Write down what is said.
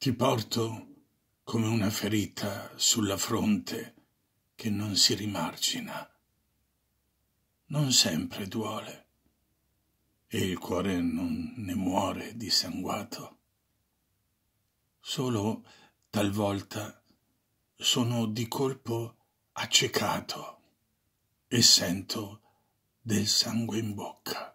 Ti porto come una ferita sulla fronte che non si rimargina. Non sempre duole e il cuore non ne muore dissanguato. Solo talvolta sono di colpo accecato e sento del sangue in bocca.